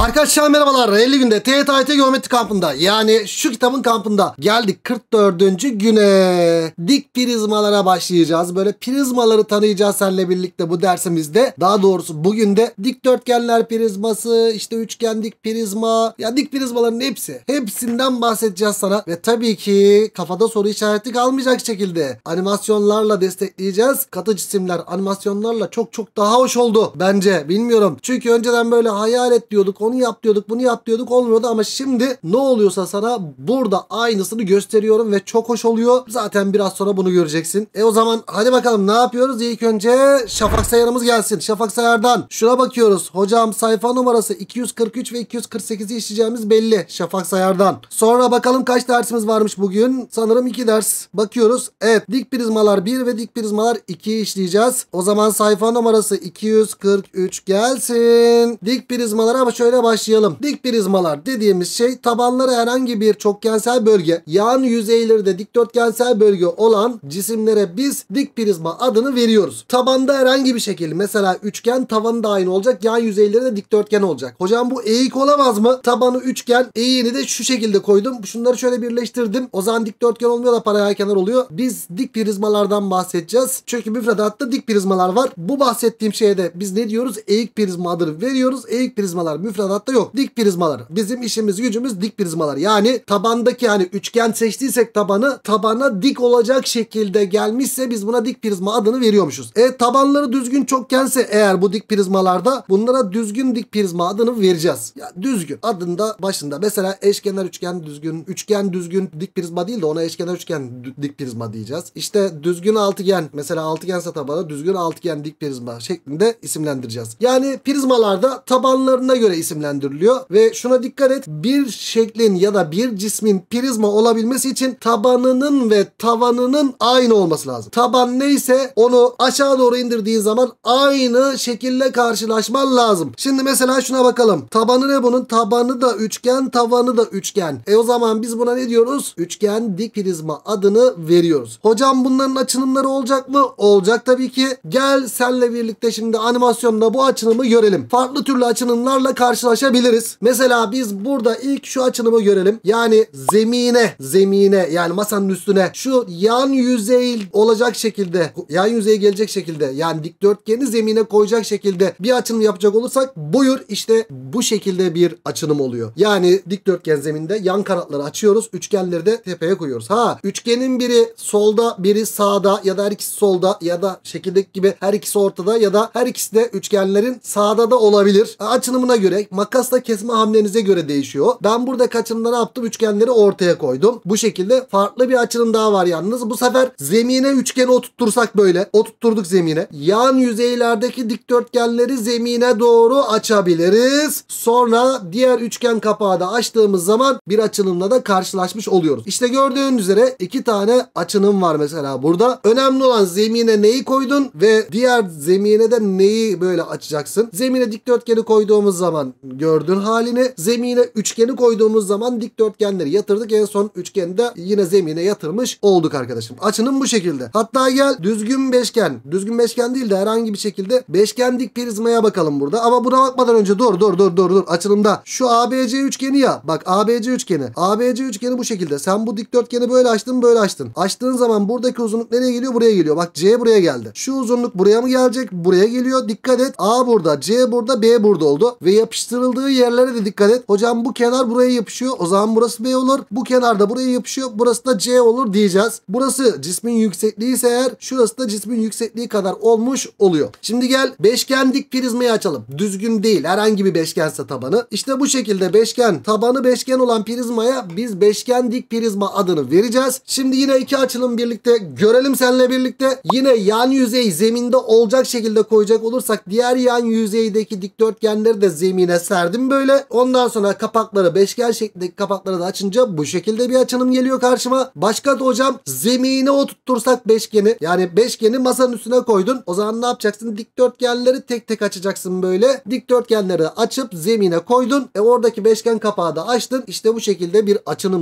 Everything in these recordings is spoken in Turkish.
Arkadaşlar merhabalar 50 günde TYT Geometri kampında yani şu kitabın kampında geldik 44. güne dik prizmalara başlayacağız. Böyle prizmaları tanıyacağız seninle birlikte bu dersimizde. Daha doğrusu bugün de dikdörtgenler prizması işte üçgen dik prizma ya dik prizmaların hepsi. Hepsinden bahsedeceğiz sana ve tabii ki kafada soru işareti kalmayacak şekilde animasyonlarla destekleyeceğiz. Katı cisimler animasyonlarla çok çok daha hoş oldu bence bilmiyorum. Çünkü önceden böyle hayal et diyorduk onu yap diyorduk bunu yap diyorduk olmuyordu ama şimdi ne oluyorsa sana burada aynısını gösteriyorum ve çok hoş oluyor. Zaten biraz sonra bunu göreceksin. E o zaman hadi bakalım ne yapıyoruz? İlk önce Şafak Sayar'ımız gelsin. Şafak Sayar'dan şuna bakıyoruz. Hocam sayfa numarası 243 ve 248'i işleyeceğimiz belli Şafak Sayar'dan. Sonra bakalım kaç dersimiz varmış bugün? Sanırım 2 ders. Bakıyoruz. Evet dik prizmalar 1 ve dik prizmalar 2 işleyeceğiz. O zaman sayfa numarası 243 gelsin. Dik prizmalar ama şöyle Hemen başlayalım. Dik prizmalar dediğimiz şey tabanları herhangi bir çokgensel bölge, yani yüzeyleri de dikdörtgensel bölge olan cisimlere biz dik prizma adını veriyoruz. Tabanda herhangi bir şekil mesela üçgen tavanı da aynı olacak, yan yüzeyleri de dikdörtgen olacak. Hocam bu eğik olamaz mı? Tabanı üçgen, eğiğini de şu şekilde koydum. Şunları şöyle birleştirdim. O zaman dikdörtgen olmuyor da paralel kenar oluyor. Biz dik prizmalardan bahsedeceğiz. Çünkü müfredatta dik prizmalar var. Bu bahsettiğim şeye de biz ne diyoruz? Eğik adını veriyoruz. Eğik prizmalar müfredat sanatta yok. Dik prizmaları. Bizim işimiz gücümüz dik prizmalar. Yani tabandaki hani üçgen seçtiysek tabanı tabana dik olacak şekilde gelmişse biz buna dik prizma adını veriyormuşuz. E tabanları düzgün çokgense eğer bu dik prizmalarda bunlara düzgün dik prizma adını vereceğiz. Ya düzgün adında başında. Mesela eşkenar üçgen düzgün, üçgen düzgün dik prizma değil de ona eşkenar üçgen dik prizma diyeceğiz. İşte düzgün altıgen mesela altıgense tabanı düzgün altıgen dik prizma şeklinde isimlendireceğiz. Yani prizmalarda tabanlarına göre isim isimlendiriliyor. Ve şuna dikkat et bir şeklin ya da bir cismin prizma olabilmesi için tabanının ve tavanının aynı olması lazım. Taban neyse onu aşağı doğru indirdiğin zaman aynı şekilde karşılaşman lazım. Şimdi mesela şuna bakalım. Tabanı ne bunun? Tabanı da üçgen, tavanı da üçgen. E o zaman biz buna ne diyoruz? Üçgen dik prizma adını veriyoruz. Hocam bunların açılımları olacak mı? Olacak tabii ki. Gel senle birlikte şimdi animasyonda bu açılımı görelim. Farklı türlü açılımlarla karşı karşılaşabiliriz. Mesela biz burada ilk şu açılımı görelim. Yani zemine, zemine yani masanın üstüne şu yan yüzey olacak şekilde, yan yüzeye gelecek şekilde yani dikdörtgeni zemine koyacak şekilde bir açılım yapacak olursak buyur işte bu şekilde bir açılım oluyor. Yani dikdörtgen zeminde yan kanatları açıyoruz. Üçgenleri de tepeye koyuyoruz. Ha üçgenin biri solda biri sağda ya da her ikisi solda ya da şekildeki gibi her ikisi ortada ya da her ikisi de üçgenlerin sağda da olabilir. Açılımına göre makasla kesme hamlenize göre değişiyor. Ben burada kaçımda ne yaptım? Üçgenleri ortaya koydum. Bu şekilde farklı bir açılım daha var yalnız. Bu sefer zemine üçgeni oturtursak böyle. Oturtturduk zemine. Yan yüzeylerdeki dikdörtgenleri zemine doğru açabiliriz. Sonra diğer üçgen kapağı da açtığımız zaman bir açılımla da karşılaşmış oluyoruz. İşte gördüğünüz üzere iki tane açılım var mesela burada. Önemli olan zemine neyi koydun ve diğer zemine de neyi böyle açacaksın. Zemine dikdörtgeni koyduğumuz zaman gördüğün halini Zemine üçgeni koyduğumuz zaman dikdörtgenleri yatırdık. En son üçgeni de yine zemine yatırmış olduk arkadaşım. Açının bu şekilde. Hatta gel düzgün beşgen. Düzgün beşgen değil de herhangi bir şekilde beşgen dik prizmaya bakalım burada. Ama buna bakmadan önce dur dur dur dur dur. Açılımda şu ABC üçgeni ya. Bak ABC üçgeni. ABC üçgeni bu şekilde. Sen bu dikdörtgeni böyle açtın böyle açtın. Açtığın zaman buradaki uzunluk nereye geliyor? Buraya geliyor. Bak C buraya geldi. Şu uzunluk buraya mı gelecek? Buraya geliyor. Dikkat et. A burada, C burada, B burada oldu. Ve yapıştı yapıştırıldığı yerlere de dikkat et. Hocam bu kenar buraya yapışıyor. O zaman burası B olur. Bu kenar da buraya yapışıyor. Burası da C olur diyeceğiz. Burası cismin yüksekliği ise eğer şurası da cismin yüksekliği kadar olmuş oluyor. Şimdi gel beşgen dik prizmayı açalım. Düzgün değil. Herhangi bir beşgense tabanı. İşte bu şekilde beşgen tabanı beşgen olan prizmaya biz beşgen dik prizma adını vereceğiz. Şimdi yine iki açılım birlikte görelim seninle birlikte. Yine yan yüzey zeminde olacak şekilde koyacak olursak diğer yan yüzeydeki dikdörtgenleri de zemine serdim böyle. Ondan sonra kapakları beşgen şeklindeki kapakları da açınca bu şekilde bir açılım geliyor karşıma. Başka da hocam zemine oturtursak beşgeni yani beşgeni masanın üstüne koydun. O zaman ne yapacaksın? Dikdörtgenleri tek tek açacaksın böyle. Dikdörtgenleri açıp zemine koydun. E oradaki beşgen kapağı da açtın. İşte bu şekilde bir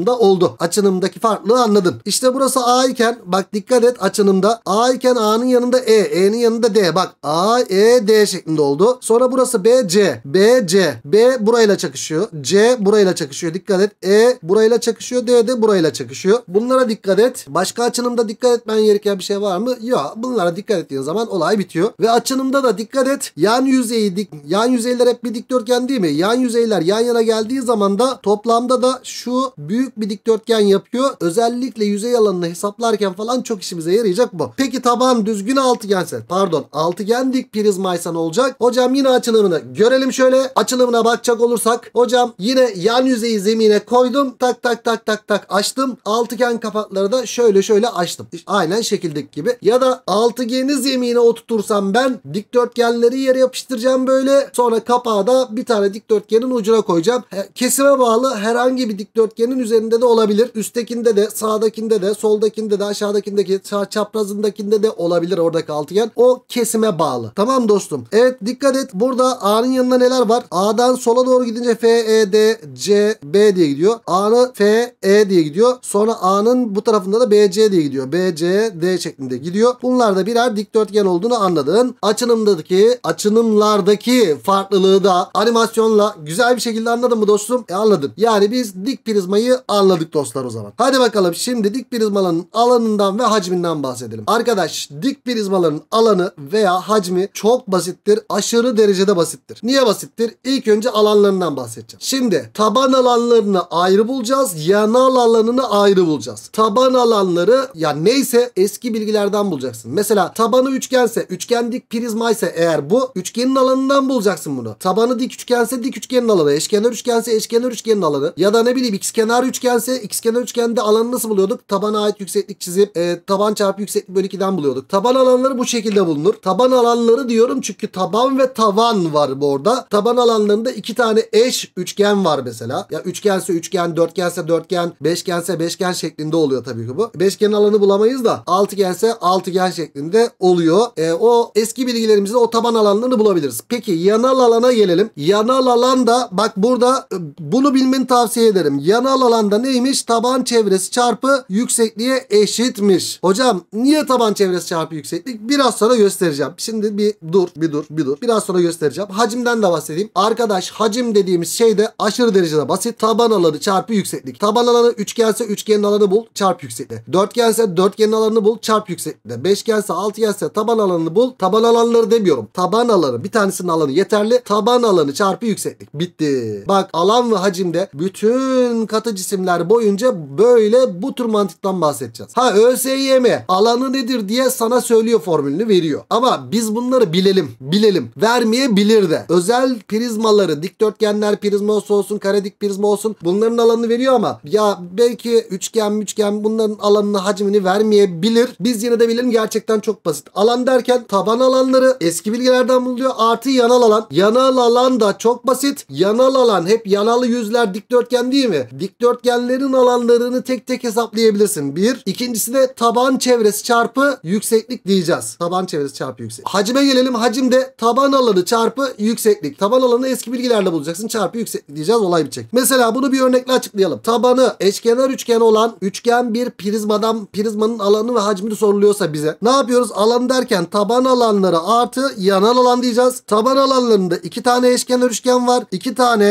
da oldu. Açınımdaki farklılığı anladın. İşte burası A iken bak dikkat et açınımda A iken A'nın yanında E, E'nin yanında D. Bak A, E, D şeklinde oldu. Sonra burası B, C. B, C. B. burayla çakışıyor. C burayla çakışıyor. Dikkat et. E burayla çakışıyor. D de burayla çakışıyor. Bunlara dikkat et. Başka açınımda dikkat etmen gereken bir şey var mı? Yok. Bunlara dikkat ettiğin zaman olay bitiyor. Ve açınımda da dikkat et. Yan yüzeyi dik yan yüzeyler hep bir dikdörtgen değil mi? Yan yüzeyler yan yana geldiği zaman da toplamda da şu büyük bir dikdörtgen yapıyor. Özellikle yüzey alanını hesaplarken falan çok işimize yarayacak bu. Peki taban düzgün altıgense pardon altıgen dik prizmaysa ne olacak? Hocam yine açılarını görelim şöyle. Açılar açılımına bakacak olursak hocam yine yan yüzeyi zemine koydum. Tak tak tak tak tak açtım. Altıgen kapakları da şöyle şöyle açtım. Aynen şekildeki gibi. Ya da altıgeni zemine oturtursam ben dikdörtgenleri yere yapıştıracağım böyle. Sonra kapağı da bir tane dikdörtgenin ucuna koyacağım. Kesime bağlı herhangi bir dikdörtgenin üzerinde de olabilir. Üsttekinde de sağdakinde de soldakinde de aşağıdakindeki çaprazındakinde de olabilir oradaki altıgen. O kesime bağlı. Tamam dostum. Evet dikkat et. Burada A'nın yanında neler var? A A'dan sola doğru gidince F, E, D, C, B diye gidiyor. A'nı F, E diye gidiyor. Sonra A'nın bu tarafında da B, C diye gidiyor. B, C, D şeklinde gidiyor. Bunlar da birer dikdörtgen olduğunu anladın. Açınımdaki, açınımlardaki farklılığı da animasyonla güzel bir şekilde anladın mı dostum? E anladın. Yani biz dik prizmayı anladık dostlar o zaman. Hadi bakalım şimdi dik prizmaların alanından ve hacminden bahsedelim. Arkadaş dik prizmaların alanı veya hacmi çok basittir. Aşırı derecede basittir. Niye basittir? İlk önce alanlarından bahsedeceğim. Şimdi taban alanlarını ayrı bulacağız. Yana alanlarını ayrı bulacağız. Taban alanları ya neyse eski bilgilerden bulacaksın. Mesela tabanı üçgense, üçgen dik prizma ise eğer bu üçgenin alanından bulacaksın bunu. Tabanı dik üçgense dik üçgenin alanı. Eşkenar üçgense eşkenar üçgenin alanı. Ya da ne bileyim x ikizkenar üçgense kenar üçgende alanı nasıl buluyorduk? Tabana ait yükseklik çizip e, taban çarpı yükseklik bölü 2'den buluyorduk. Taban alanları bu şekilde bulunur. Taban alanları diyorum çünkü taban ve tavan var bu orada. Taban alan alanlarında iki tane eş üçgen var mesela. Ya üçgense üçgen, dörtgense dörtgen, beşgense beşgen şeklinde oluyor tabii ki bu. Beşgenin alanı bulamayız da altıgense altıgen şeklinde oluyor. E, o eski bilgilerimizde o taban alanlarını bulabiliriz. Peki yanal alana gelelim. Yanal alan da bak burada e, bunu bilmeni tavsiye ederim. Yanal alanda neymiş? Taban çevresi çarpı yüksekliğe eşitmiş. Hocam niye taban çevresi çarpı yükseklik? Biraz sonra göstereceğim. Şimdi bir dur, bir dur, bir dur. Biraz sonra göstereceğim. Hacimden de bahsedeyim. A Arkadaş hacim dediğimiz şey de aşırı derecede basit. Taban alanı çarpı yükseklik. Taban alanı üçgense üçgenin alanı bul çarpı yüksekliği. Dörtgense dörtgenin alanını bul çarp yüksekliği. Beşgense altıgense taban alanını bul. Taban alanları demiyorum. Taban alanı bir tanesinin alanı yeterli. Taban alanı çarpı yükseklik. Bitti. Bak alan ve hacimde bütün katı cisimler boyunca böyle bu tür mantıktan bahsedeceğiz. Ha ÖSYM alanı nedir diye sana söylüyor formülünü veriyor. Ama biz bunları bilelim. Bilelim. Vermeyebilir de. Özel priz prizmaları dikdörtgenler prizması olsun kare dik prizma olsun bunların alanını veriyor ama ya belki üçgen üçgen bunların alanını hacmini vermeyebilir. Biz yine de bilelim gerçekten çok basit. Alan derken taban alanları eski bilgilerden buluyor artı yanal alan. Yanal alan da çok basit. Yanal alan hep yanalı yüzler dikdörtgen değil mi? Dikdörtgenlerin alanlarını tek tek hesaplayabilirsin. Bir. ikincisi de taban çevresi çarpı yükseklik diyeceğiz. Taban çevresi çarpı yükseklik. Hacime gelelim. Hacim de taban alanı çarpı yükseklik. Taban alanı eski bilgilerle bulacaksın. Çarpı yükseklik diyeceğiz olay bitecek. Mesela bunu bir örnekle açıklayalım. Tabanı eşkenar üçgen olan üçgen bir prizmadan prizmanın alanı ve hacmini soruluyorsa bize. Ne yapıyoruz? Alan derken taban alanları artı yanal alan diyeceğiz. Taban alanlarında iki tane eşkenar üçgen var. iki tane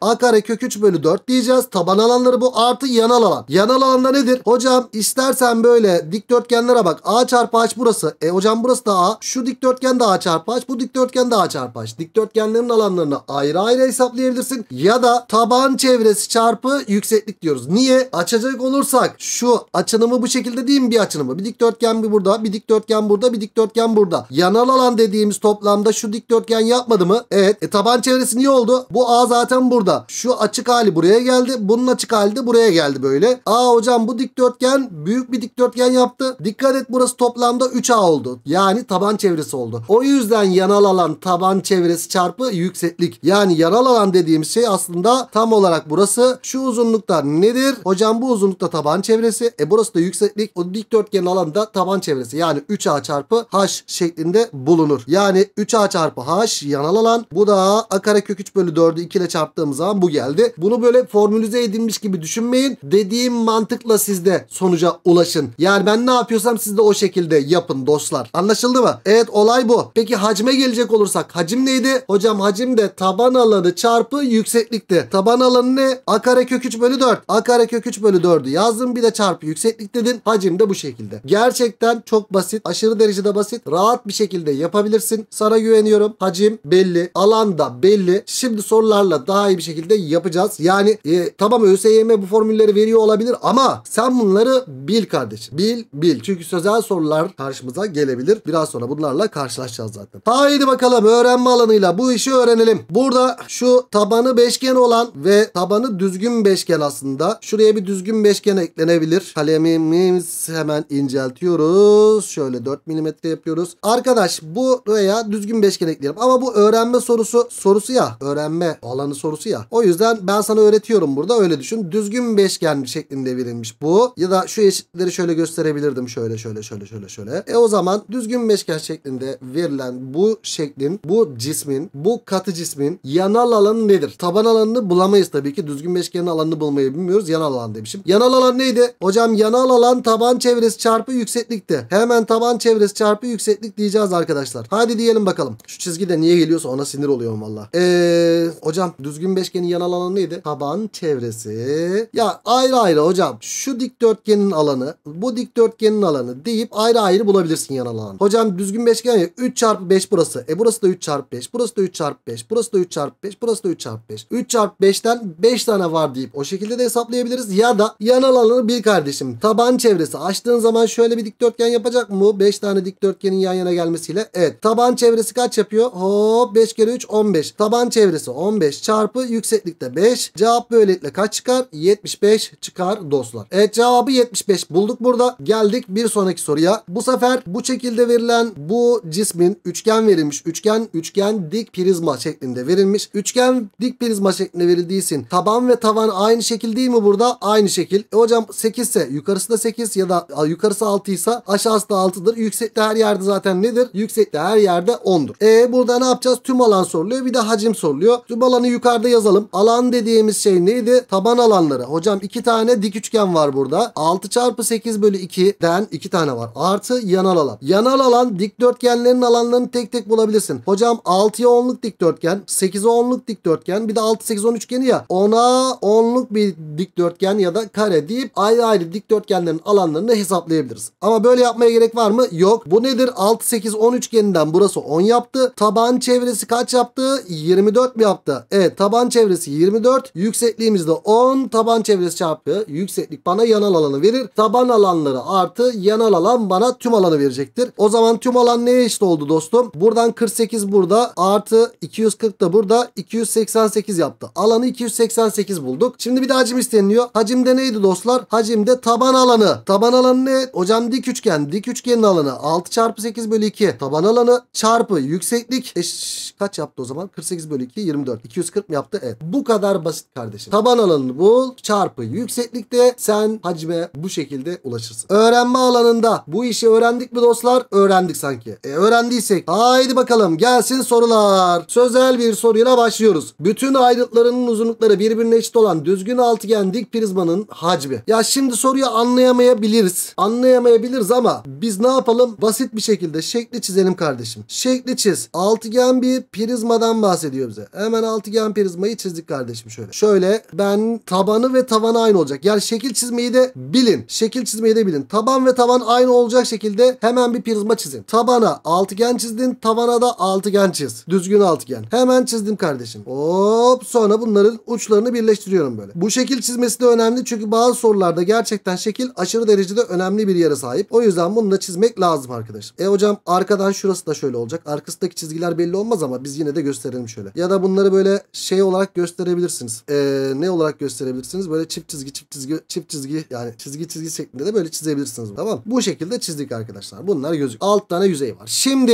a kare kök 3 bölü 4 diyeceğiz. Taban alanları bu artı yanal alan. Yanal alanda nedir? Hocam istersen böyle dikdörtgenlere bak. A çarpı H burası. E hocam burası da A. Şu dikdörtgen de A çarpı H. Bu dikdörtgen de A çarpı H. Dikdörtgenlerin alanlarını miktarını ayrı ayrı hesaplayabilirsin. Ya da taban çevresi çarpı yükseklik diyoruz. Niye? Açacak olursak şu açınımı bu şekilde değil mi bir açınımı? Bir dikdörtgen bir burada, bir dikdörtgen burada, bir dikdörtgen burada. Yanal alan dediğimiz toplamda şu dikdörtgen yapmadı mı? Evet. E taban çevresi niye oldu? Bu A zaten burada. Şu açık hali buraya geldi. Bunun açık hali de buraya geldi böyle. a hocam bu dikdörtgen büyük bir dikdörtgen yaptı. Dikkat et burası toplamda 3A oldu. Yani taban çevresi oldu. O yüzden yanal alan taban çevresi çarpı yüksek yükseklik yani yaral alan dediğim şey aslında tam olarak burası. Şu uzunlukta nedir? Hocam bu uzunlukta taban çevresi. E burası da yükseklik. O dikdörtgenin alanı da taban çevresi. Yani 3A çarpı H şeklinde bulunur. Yani 3A çarpı H yanal alan. Bu da A karekök 3 bölü 4'ü 2 ile çarptığımız zaman bu geldi. Bunu böyle formülize edilmiş gibi düşünmeyin. Dediğim mantıkla siz de sonuca ulaşın. Yani ben ne yapıyorsam siz de o şekilde yapın dostlar. Anlaşıldı mı? Evet olay bu. Peki hacme gelecek olursak hacim neydi? Hocam hacim de taban alanı çarpı yükseklikti. Taban alanı ne? A kare kök 3 bölü 4. A kare kök 3 bölü 4'ü yazdım. Bir de çarpı yükseklik dedin. Hacim de bu şekilde. Gerçekten çok basit. Aşırı derecede basit. Rahat bir şekilde yapabilirsin. Sana güveniyorum. Hacim belli. Alan da belli. Şimdi sorularla daha iyi bir şekilde yapacağız. Yani e, tamam ÖSYM bu formülleri veriyor olabilir ama sen bunları bil kardeşim. Bil bil. Çünkü sözel sorular karşımıza gelebilir. Biraz sonra bunlarla karşılaşacağız zaten. Haydi bakalım öğrenme alanıyla bu işi öğrenelim burada şu tabanı beşgen olan ve tabanı düzgün beşgen aslında. Şuraya bir düzgün beşgen eklenebilir. Kalemimiz hemen inceltiyoruz. Şöyle 4 mm yapıyoruz. Arkadaş bu buraya düzgün beşgen ekleyelim. Ama bu öğrenme sorusu sorusu ya. Öğrenme alanı sorusu ya. O yüzden ben sana öğretiyorum burada öyle düşün. Düzgün beşgen şeklinde verilmiş bu. Ya da şu eşitleri şöyle gösterebilirdim. Şöyle şöyle şöyle şöyle şöyle. E o zaman düzgün beşgen şeklinde verilen bu şeklin, bu cismin, bu katı cismin yanal alanı nedir? Taban alanını bulamayız tabii ki. Düzgün beşgenin alanını bulmayı bilmiyoruz. Yanal alan demişim. Yanal alan neydi? Hocam yanal alan taban çevresi çarpı yükseklikte. Hemen taban çevresi çarpı yükseklik diyeceğiz arkadaşlar. Hadi diyelim bakalım. Şu çizgi de niye geliyorsa ona sinir oluyorum valla. Eee hocam düzgün beşgenin yanal alanı neydi? Taban çevresi. Ya ayrı ayrı hocam. Şu dikdörtgenin alanı, bu dikdörtgenin alanı deyip ayrı ayrı bulabilirsin yanal alanı. Hocam düzgün beşgen ya 3 çarpı 5 burası. E burası da 3 çarpı 5. Burası da 3 çarpı 5. Burası da 3 çarpı 5. Burası da 3 çarpı 5. 3 çarpı 5'ten 5 tane var deyip o şekilde de hesaplayabiliriz. Ya da yan alanını bil kardeşim. Taban çevresi açtığın zaman şöyle bir dikdörtgen yapacak mı? 5 tane dikdörtgenin yan yana gelmesiyle. Evet. Taban çevresi kaç yapıyor? Hop 5 kere 3 15. Taban çevresi 15 çarpı yükseklikte 5. Cevap böylelikle kaç çıkar? 75 çıkar dostlar. Evet cevabı 75 bulduk burada. Geldik bir sonraki soruya. Bu sefer bu şekilde verilen bu cismin üçgen verilmiş. Üçgen, üçgen, dik, prizma şeklinde şeklinde verilmiş. Üçgen dik prizma şeklinde verildiysin taban ve tavan aynı şekil değil mi burada? Aynı şekil. E hocam 8 ise yukarısı da 8 ya da yukarısı 6 ise aşağısı da 6'dır. Yüksekte her yerde zaten nedir? Yüksekte her yerde 10'dur. E burada ne yapacağız? Tüm alan soruluyor. Bir de hacim soruluyor. Tüm alanı yukarıda yazalım. Alan dediğimiz şey neydi? Taban alanları. Hocam iki tane dik üçgen var burada. 6 çarpı 8 bölü 2'den iki tane var. Artı yanal alan. Yanal alan dik dörtgenlerin alanlarını tek tek bulabilirsin. Hocam 6'ya 10'luk dörtgen dikdörtgen. 8'e 10'luk dikdörtgen. Bir de 6 8 10 üçgeni ya. 10'a 10'luk bir dikdörtgen ya da kare deyip ayrı ayrı dikdörtgenlerin alanlarını hesaplayabiliriz. Ama böyle yapmaya gerek var mı? Yok. Bu nedir? 6 8 10 üçgeninden burası 10 yaptı. Taban çevresi kaç yaptı? 24 mi yaptı? Evet taban çevresi 24. Yüksekliğimiz de 10. Taban çevresi çarpı yükseklik bana yanal alanı verir. Taban alanları artı yanal alan bana tüm alanı verecektir. O zaman tüm alan neye eşit oldu dostum? Buradan 48 burada artı 240 240 da burada 288 yaptı. Alanı 288 bulduk. Şimdi bir de hacim isteniyor. Hacimde neydi dostlar? Hacimde taban alanı. Taban alanı ne? Hocam dik üçgen. Dik üçgenin alanı 6 çarpı 8 bölü 2. Taban alanı çarpı yükseklik. Eş, kaç yaptı o zaman? 48 bölü 2 24. 240 mı yaptı? Evet. Bu kadar basit kardeşim. Taban alanını bul. Çarpı yükseklikte sen hacime bu şekilde ulaşırsın. Öğrenme alanında bu işi öğrendik mi dostlar? Öğrendik sanki. E öğrendiysek haydi bakalım gelsin sorular. Sözler genel bir soruyla başlıyoruz. Bütün ayrıtlarının uzunlukları birbirine eşit olan düzgün altıgen dik prizmanın hacmi. Ya şimdi soruyu anlayamayabiliriz. Anlayamayabiliriz ama biz ne yapalım? Basit bir şekilde şekli çizelim kardeşim. Şekli çiz. Altıgen bir prizmadan bahsediyor bize. Hemen altıgen prizmayı çizdik kardeşim şöyle. Şöyle ben tabanı ve tavanı aynı olacak. Yani şekil çizmeyi de bilin. Şekil çizmeyi de bilin. Taban ve tavan aynı olacak şekilde hemen bir prizma çizin. Tabana altıgen çizdin. Tavana da altıgen çiz. Düzgün altıgen. Hemen Hemen çizdim kardeşim. Hop sonra bunların uçlarını birleştiriyorum böyle. Bu şekil çizmesi de önemli çünkü bazı sorularda gerçekten şekil aşırı derecede önemli bir yere sahip. O yüzden bunu da çizmek lazım arkadaşım. E hocam arkadan şurası da şöyle olacak. Arkasındaki çizgiler belli olmaz ama biz yine de gösterelim şöyle. Ya da bunları böyle şey olarak gösterebilirsiniz. Ee, ne olarak gösterebilirsiniz? Böyle çift çizgi çift çizgi çift çizgi yani çizgi çizgi şeklinde de böyle çizebilirsiniz. Tamam Bu şekilde çizdik arkadaşlar. Bunlar gözük. 6 tane yüzey var. Şimdi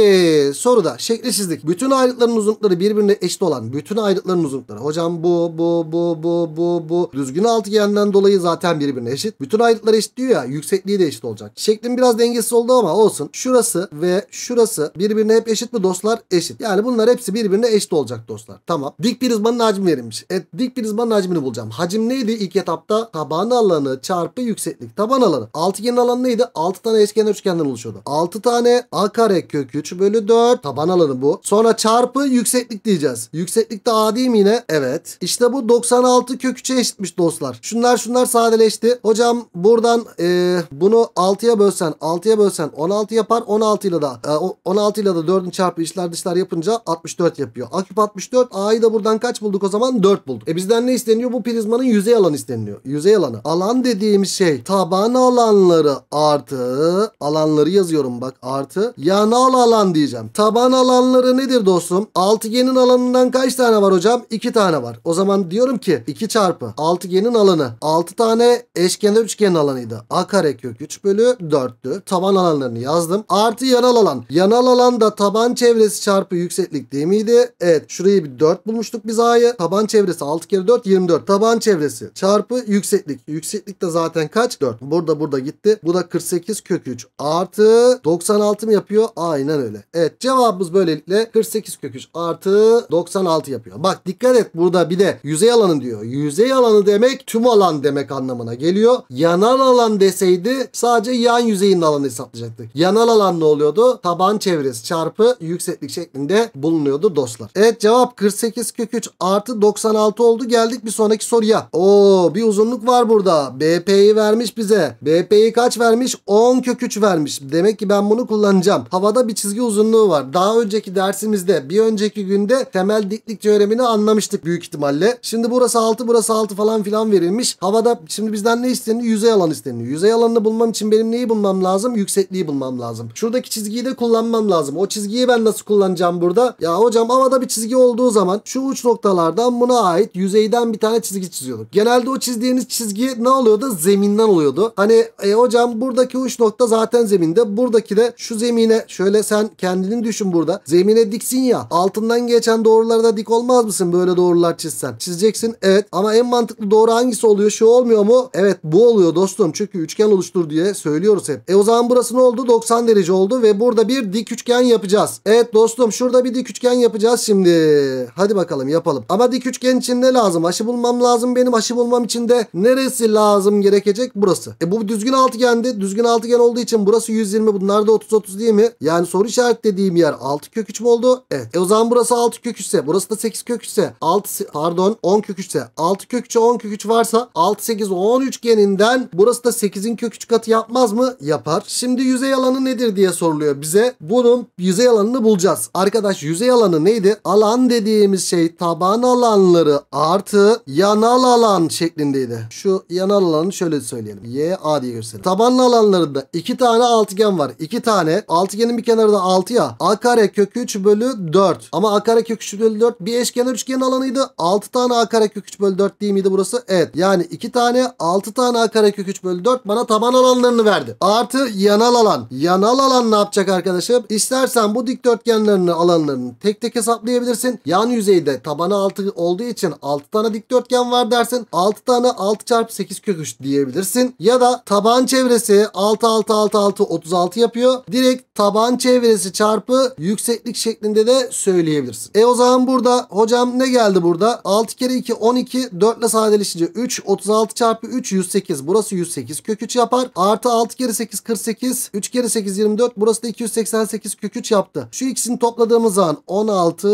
soruda şekli çizdik. Bütün ayrıtların uzunlukları 1 birbirine eşit olan bütün ayrıtların uzunlukları. Hocam bu, bu, bu, bu, bu, bu. Düzgün altıgenden dolayı zaten birbirine eşit. Bütün ayrıtlar eşit diyor ya. Yüksekliği de eşit olacak. Şeklin biraz dengesiz oldu ama olsun. Şurası ve şurası birbirine hep eşit mi dostlar? Eşit. Yani bunlar hepsi birbirine eşit olacak dostlar. Tamam. Dik prizmanın hacmi verilmiş. Evet dik prizmanın hacmini bulacağım. Hacim neydi ilk etapta? Taban alanı çarpı yükseklik. Taban alanı. Altıgenin alanı neydi? 6 tane eşkenar üçgenden oluşuyordu. 6 tane a kare kök 3 bölü 4 taban alanı bu. Sonra çarpı yükseklik yükseklik diyeceğiz. Yükseklikte A değil mi yine? Evet. İşte bu 96 kök 3'e eşitmiş dostlar. Şunlar şunlar sadeleşti. Hocam buradan e, bunu 6'ya bölsen 6'ya bölsen 16 yapar. 16 ile da e, 16 ile da 4'ün çarpı işler dışlar yapınca 64 yapıyor. A küp 64. A'yı da buradan kaç bulduk o zaman? 4 bulduk. E bizden ne isteniyor? Bu prizmanın yüzey alanı isteniliyor. Yüzey alanı. Alan dediğimiz şey taban alanları artı alanları yazıyorum bak artı yanal alan diyeceğim. Taban alanları nedir dostum? Altıgen genin alanından kaç tane var hocam? 2 tane var. O zaman diyorum ki 2 çarpı altıgenin alanı 6 tane eşkenar üçgenin alanıydı. A kare kök 3 bölü 4'tü. Taban alanlarını yazdım. Artı yanal alan. Yanal alan da taban çevresi çarpı yükseklik değil miydi? Evet. Şurayı bir 4 bulmuştuk biz A'yı. Taban çevresi 6 kere 4 24. Taban çevresi çarpı yükseklik. Yükseklik de zaten kaç? 4. Burada burada gitti. Bu da 48 kök 3 artı 96 mı yapıyor? Aynen öyle. Evet cevabımız böylelikle 48 kök 3 artı 96 yapıyor. Bak dikkat et burada bir de yüzey alanı diyor. Yüzey alanı demek tüm alan demek anlamına geliyor. Yanal alan deseydi sadece yan yüzeyin alanı hesaplayacaktık. Yanal alan ne oluyordu? Taban çevresi çarpı yükseklik şeklinde bulunuyordu dostlar. Evet cevap 48 kök 3 artı 96 oldu. Geldik bir sonraki soruya. Oo bir uzunluk var burada. BP'yi vermiş bize. BP'yi kaç vermiş? 10 kök 3 vermiş. Demek ki ben bunu kullanacağım. Havada bir çizgi uzunluğu var. Daha önceki dersimizde bir önceki gün bölümde temel diklik teoremini anlamıştık büyük ihtimalle. Şimdi burası 6 burası 6 falan filan verilmiş. Havada şimdi bizden ne isteniyor? Yüzey alan isteniyor. Yüzey alanını bulmam için benim neyi bulmam lazım? Yüksekliği bulmam lazım. Şuradaki çizgiyi de kullanmam lazım. O çizgiyi ben nasıl kullanacağım burada? Ya hocam havada bir çizgi olduğu zaman şu uç noktalardan buna ait yüzeyden bir tane çizgi çiziyorduk. Genelde o çizdiğiniz çizgi ne oluyordu? Zeminden oluyordu. Hani e, hocam buradaki uç nokta zaten zeminde. Buradaki de şu zemine şöyle sen kendini düşün burada. Zemine diksin ya altından gel geçen doğrularda dik olmaz mısın böyle doğrular çizsen? Çizeceksin evet ama en mantıklı doğru hangisi oluyor? Şu olmuyor mu? Evet bu oluyor dostum çünkü üçgen oluştur diye söylüyoruz hep. E o zaman burası ne oldu? 90 derece oldu ve burada bir dik üçgen yapacağız. Evet dostum şurada bir dik üçgen yapacağız şimdi. Hadi bakalım yapalım. Ama dik üçgen için ne lazım? Aşı bulmam lazım benim. Aşı bulmam için de neresi lazım gerekecek? Burası. E bu düzgün altıgendi. Düzgün altıgen olduğu için burası 120 bunlar da 30-30 değil mi? Yani soru işaret dediğim yer 6 kök 3 mü oldu? Evet. E o zaman burası 6 kök 3 ise burası da 8 kök 3 ise 6 pardon 10 kök 3 ise 6 kök 3'e 10 kök 3 varsa 6 8 10 üçgeninden burası da 8'in kök 3 katı yapmaz mı? Yapar. Şimdi yüzey alanı nedir diye soruluyor bize. Bunun yüzey alanını bulacağız. Arkadaş yüzey alanı neydi? Alan dediğimiz şey taban alanları artı yanal alan şeklindeydi. Şu yanal alanı şöyle söyleyelim. Y A diye gösterelim. Taban alanlarında iki tane altıgen var. İki tane. Altıgenin bir kenarı da 6 ya. A kare kök 3 bölü 4. Ama A kare kök 3 bölü 4 bir eşkenar üçgenin alanıydı. 6 tane a karekök 3 bölü 4 değil miydi burası? Evet. Yani 2 tane 6 tane a karekök 3 bölü 4 bana taban alanlarını verdi. Artı yanal alan. Yanal alan ne yapacak arkadaşım? İstersen bu dikdörtgenlerini alanlarını tek tek hesaplayabilirsin. Yan yüzeyde tabanı 6 olduğu için 6 tane dikdörtgen var dersin. 6 tane 6 çarpı 8 kök 3 diyebilirsin. Ya da taban çevresi 6 6 6 6 36 yapıyor. Direkt taban çevresi çarpı yükseklik şeklinde de söyleyebilirsin. E o zaman burada hocam ne geldi burada? 6 kere 2 12 4 ile sadeleşince 3 36 çarpı 3 108. Burası 108 kök 3 yapar. Artı 6 kere 8 48. 3 kere 8 24. Burası da 288 kök 3 yaptı. Şu ikisini topladığımız zaman 16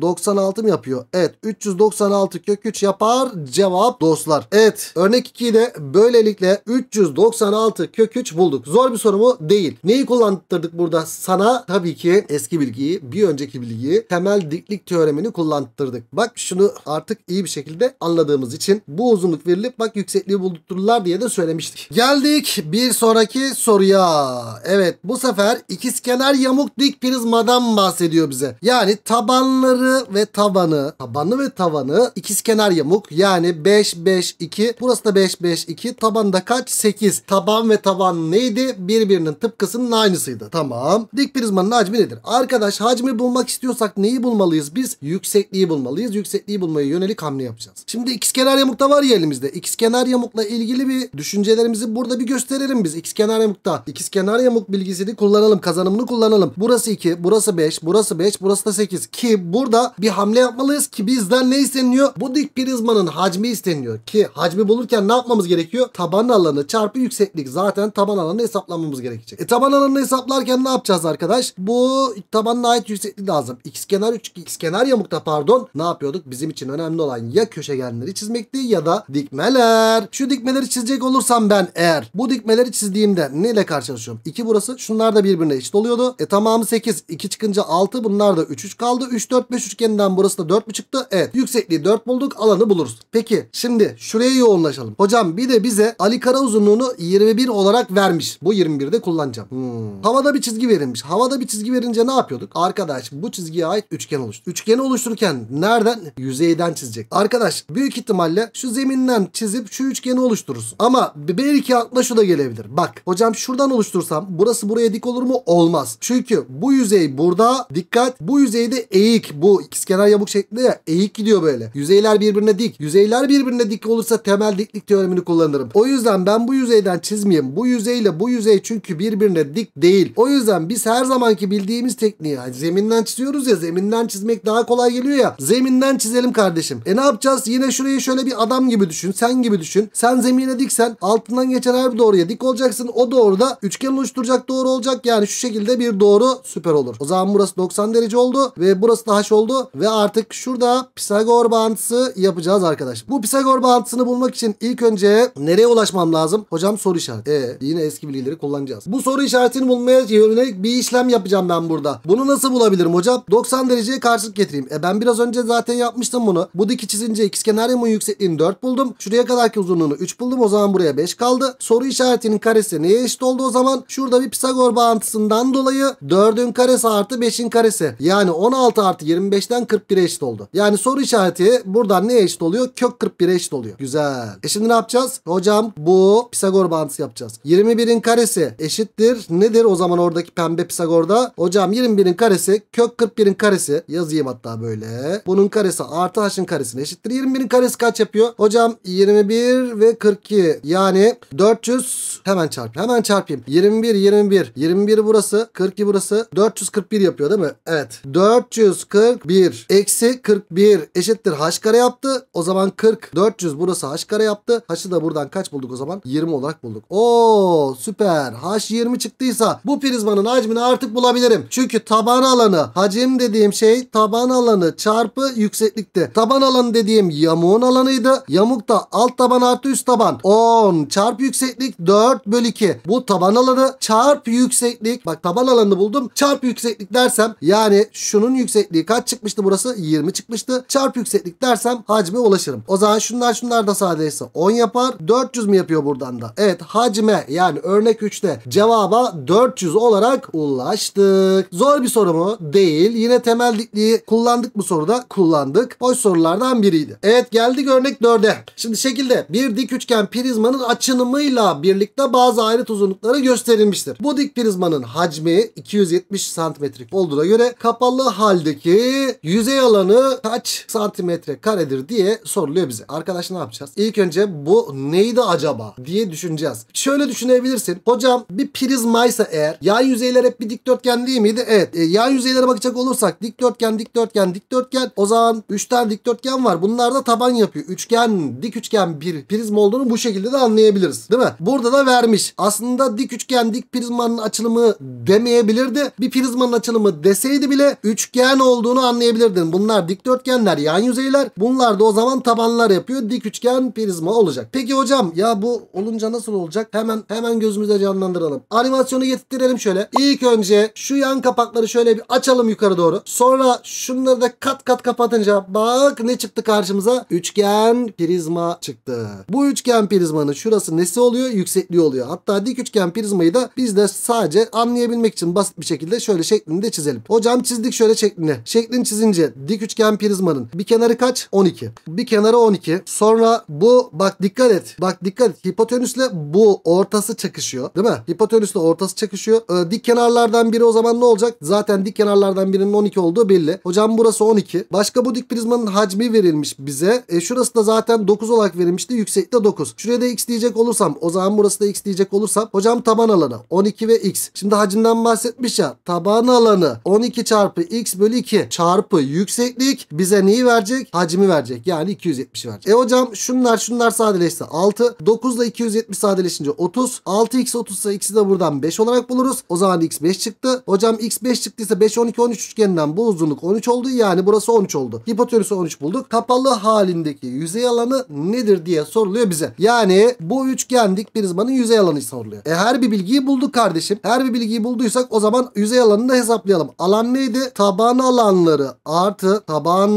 96 mı yapıyor? Evet 396 kök 3 yapar cevap dostlar. Evet örnek 2 de böylelikle 396 kök 3 bulduk. Zor bir soru mu? Değil. Neyi kullandırdık burada? Sana tabii ki eski bilgiyi bir önceki bilgiyi temel diklik teoremini kullandırdık. Bak şunu artık iyi bir şekilde anladığımız için bu uzunluk verilip bak yüksekliği buldururlar diye de söylemiştik. Geldik bir sonraki soruya. Evet bu sefer ikizkenar yamuk dik prizmadan bahsediyor bize. Yani tabanları ve tabanı tabanı ve tavanı ikizkenar yamuk yani 5 5 2 burası da 5 5 2 tabanda kaç? 8. Taban ve tavan neydi? Birbirinin tıpkısının aynısıydı. Tamam. Dik prizmanın hacmi nedir? Arkadaş hacmi bulmak istiyorsak ne neyi bulmalıyız biz? Yüksekliği bulmalıyız. Yüksekliği bulmaya yönelik hamle yapacağız. Şimdi ikizkenar yamukta var ya elimizde. İkizkenar yamukla ilgili bir düşüncelerimizi burada bir gösterelim biz. İkizkenar yamukta. İkizkenar yamuk bilgisini kullanalım. Kazanımını kullanalım. Burası 2, burası 5, burası 5, burası da 8. Ki burada bir hamle yapmalıyız ki bizden ne isteniyor? Bu dik prizmanın hacmi isteniyor. Ki hacmi bulurken ne yapmamız gerekiyor? Taban alanı çarpı yükseklik. Zaten taban alanı hesaplamamız gerekecek. E taban alanını hesaplarken ne yapacağız arkadaş? Bu tabanına ait yükseklik lazım. X kenar üç, kenar yamukta pardon ne yapıyorduk? Bizim için önemli olan ya köşegenleri çizmekti ya da dikmeler. Şu dikmeleri çizecek olursam ben eğer bu dikmeleri çizdiğimde neyle karşılaşıyorum? 2 burası. Şunlar da birbirine eşit oluyordu. E tamamı 8. 2 çıkınca 6. Bunlar da 3 3 kaldı. 3 4 5 üçgeninden burası da 4 mu çıktı? Evet. Yüksekliği 4 bulduk. Alanı buluruz. Peki şimdi şuraya yoğunlaşalım. Hocam bir de bize Ali Kara uzunluğunu 21 olarak vermiş. Bu 21'de kullanacağım. Hmm. Havada bir çizgi verilmiş. Havada bir çizgi verince ne yapıyorduk? Arkadaş bu çizgiye ait üçgen oluştur. Üçgeni oluştururken nereden? Yüzeyden çizecek. Arkadaş büyük ihtimalle şu zeminden çizip şu üçgeni oluşturursun. Ama belki aklına şu da gelebilir. Bak hocam şuradan oluştursam burası buraya dik olur mu? Olmaz. Çünkü bu yüzey burada dikkat bu yüzeyde eğik bu ikizkenar yamuk şeklinde ya eğik gidiyor böyle. Yüzeyler birbirine dik. Yüzeyler birbirine dik olursa temel diklik teoremini kullanırım. O yüzden ben bu yüzeyden çizmeyeyim. Bu yüzeyle bu yüzey çünkü birbirine dik değil. O yüzden biz her zamanki bildiğimiz tekniği yani zeminden çiziyoruz ya zemin Zeminden çizmek daha kolay geliyor ya. Zeminden çizelim kardeşim. E ne yapacağız? Yine şurayı şöyle bir adam gibi düşün. Sen gibi düşün. Sen zemine diksen altından geçen her bir doğruya dik olacaksın. O doğruda üçgen oluşturacak doğru olacak. Yani şu şekilde bir doğru süper olur. O zaman burası 90 derece oldu ve burası da haş oldu ve artık şurada Pisagor bağıntısı yapacağız arkadaş. Bu Pisagor bağıntısını bulmak için ilk önce nereye ulaşmam lazım? Hocam soru işareti. E yine eski bilgileri kullanacağız. Bu soru işaretini bulmaya yönelik bir işlem yapacağım ben burada. Bunu nasıl bulabilirim hocam? 90 dereceye karşılık getireyim. E ben biraz önce zaten yapmıştım bunu. Bu dik çizince ikizkenaryumun yüksekliğini 4 buldum. Şuraya kadarki uzunluğunu 3 buldum. O zaman buraya 5 kaldı. Soru işaretinin karesi neye eşit oldu o zaman? Şurada bir Pisagor bağıntısından dolayı 4'ün karesi artı 5'in karesi. Yani 16 artı 25'ten 41'e eşit oldu. Yani soru işareti buradan neye eşit oluyor? Kök 41'e eşit oluyor. Güzel. E şimdi ne yapacağız? Hocam bu Pisagor bağıntısı yapacağız. 21'in karesi eşittir. Nedir o zaman oradaki pembe Pisagor'da? Hocam 21'in karesi kök 41'in karesi karesi yazayım hatta böyle. Bunun karesi artı h'ın karesine eşittir. 21'in karesi kaç yapıyor? Hocam 21 ve 42 yani 400 hemen çarp. Hemen çarpayım. 21 21 21 burası 42 burası 441 yapıyor değil mi? Evet. 441 eksi 41 eşittir h kare yaptı. O zaman 40 400 burası h kare yaptı. H'ı da buradan kaç bulduk o zaman? 20 olarak bulduk. Oo süper. H 20 çıktıysa bu prizmanın hacmini artık bulabilirim. Çünkü taban alanı hacim dediğim dediğim şey taban alanı çarpı yükseklikti. Taban alanı dediğim yamuğun alanıydı. Yamuk da alt taban artı üst taban. 10 çarpı yükseklik 4 bölü 2. Bu taban alanı çarpı yükseklik. Bak taban alanını buldum. Çarpı yükseklik dersem yani şunun yüksekliği kaç çıkmıştı burası? 20 çıkmıştı. Çarpı yükseklik dersem hacme ulaşırım. O zaman şunlar şunlar da sadeyse 10 yapar. 400 mi yapıyor buradan da? Evet hacme yani örnek 3'te cevaba 400 olarak ulaştık. Zor bir soru mu? Değil. Yine temel temel kullandık bu soruda. Kullandık. Boş sorulardan biriydi. Evet geldik örnek 4'e. Şimdi şekilde bir dik üçgen prizmanın açınımıyla birlikte bazı ayrıt uzunlukları gösterilmiştir. Bu dik prizmanın hacmi 270 santimetrik olduğuna göre kapalı haldeki yüzey alanı kaç santimetre karedir diye soruluyor bize. Arkadaş ne yapacağız? İlk önce bu neydi acaba diye düşüneceğiz. Şöyle düşünebilirsin. Hocam bir prizmaysa eğer yan yüzeyler hep bir dikdörtgen değil miydi? Evet. E, yan yüzeylere bakacak olursak olacak. Dikdörtgen, dikdörtgen, dikdörtgen. O zaman 3 tane dikdörtgen var. Bunlar da taban yapıyor. Üçgen, dik üçgen bir prizma olduğunu bu şekilde de anlayabiliriz. Değil mi? Burada da vermiş. Aslında dik üçgen, dik prizmanın açılımı demeyebilirdi. Bir prizmanın açılımı deseydi bile üçgen olduğunu anlayabilirdin. Bunlar dikdörtgenler, yan yüzeyler. Bunlar da o zaman tabanlar yapıyor. Dik üçgen prizma olacak. Peki hocam ya bu olunca nasıl olacak? Hemen hemen gözümüzde canlandıralım. Animasyonu getirelim şöyle. İlk önce şu yan kapakları şöyle bir açalım yukarı doğru. Sonra şunları da kat kat kapatınca bak ne çıktı karşımıza? Üçgen prizma çıktı. Bu üçgen prizmanın şurası nesi oluyor? Yüksekliği oluyor. Hatta dik üçgen prizmayı da biz de sadece anlayabilmek için basit bir şekilde şöyle şeklini de çizelim. Hocam çizdik şöyle şeklini. Şeklini çizince dik üçgen prizmanın bir kenarı kaç? 12. Bir kenarı 12. Sonra bu bak dikkat et. Bak dikkat et. Hipotenüsle bu ortası çakışıyor. Değil mi? Hipotenüsle ortası çakışıyor. Ee, dik kenarlardan biri o zaman ne olacak? Zaten dik kenarlardan birinin 12 12 olduğu belli. Hocam burası 12. Başka bu dik prizmanın hacmi verilmiş bize. E, şurası da zaten 9 olarak verilmişti. Yüksekte 9. Şuraya da x diyecek olursam o zaman burası da x diyecek olursam hocam taban alanı 12 ve x. Şimdi hacimden bahsetmiş ya. Taban alanı 12 çarpı x bölü 2 çarpı yükseklik bize neyi verecek? Hacmi verecek. Yani 270 verecek. E hocam şunlar şunlar sadeleşse 6. 9 ile 270 sadeleşince 30. 6x 30 ise x'i de buradan 5 olarak buluruz. O zaman x 5 çıktı. Hocam x 5 çıktıysa 5 12 13 üçgeninden olan bu uzunluk 13 oldu. Yani burası 13 oldu. Hipotenüsü 13 bulduk. Kapalı halindeki yüzey alanı nedir diye soruluyor bize. Yani bu üçgen dik prizmanın yüzey alanı soruluyor. E her bir bilgiyi bulduk kardeşim. Her bir bilgiyi bulduysak o zaman yüzey alanını da hesaplayalım. Alan neydi? Taban alanları artı taban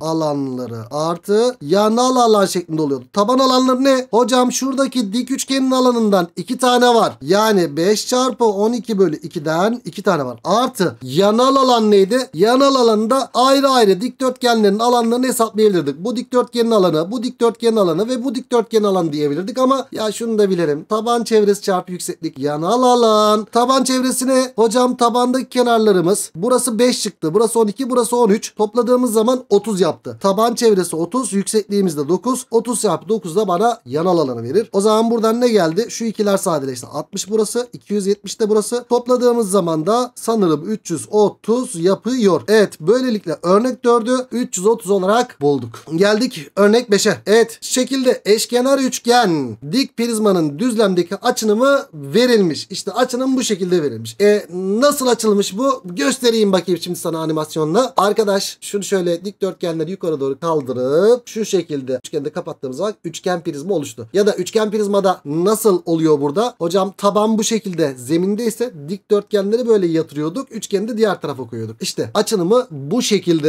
alanları artı yanal alan şeklinde oluyordu. Taban alanları ne? Hocam şuradaki dik üçgenin alanından 2 tane var. Yani 5 çarpı 12 bölü 2'den 2 tane var. Artı yanal alan neydi? neydi? Yanal alanında ayrı ayrı dikdörtgenlerin alanlarını hesaplayabilirdik. Bu dikdörtgenin alanı, bu dikdörtgenin alanı ve bu dikdörtgen alanı diyebilirdik ama ya şunu da bilirim. Taban çevresi çarpı yükseklik yanal alan. Taban çevresine hocam tabandaki kenarlarımız burası 5 çıktı. Burası 12, burası 13. Topladığımız zaman 30 yaptı. Taban çevresi 30, yüksekliğimiz de 9. 30 çarpı 9 da bana yanal alanı verir. O zaman buradan ne geldi? Şu ikiler sadeleşti. 60 burası, 270 de burası. Topladığımız zaman da sanırım 330 yap yapıyor. Evet böylelikle örnek 4'ü 330 olarak bulduk. Geldik örnek 5'e. Evet şekilde eşkenar üçgen dik prizmanın düzlemdeki açınımı verilmiş. İşte açınım bu şekilde verilmiş. E nasıl açılmış bu? Göstereyim bakayım şimdi sana animasyonla. Arkadaş şunu şöyle dikdörtgenleri yukarı doğru kaldırıp şu şekilde üçgende kapattığımız zaman üçgen prizma oluştu. Ya da üçgen prizmada nasıl oluyor burada? Hocam taban bu şekilde zeminde ise dikdörtgenleri böyle yatırıyorduk. üçgende diğer tarafa koyuyorduk. İşte açılımı bu şekilde.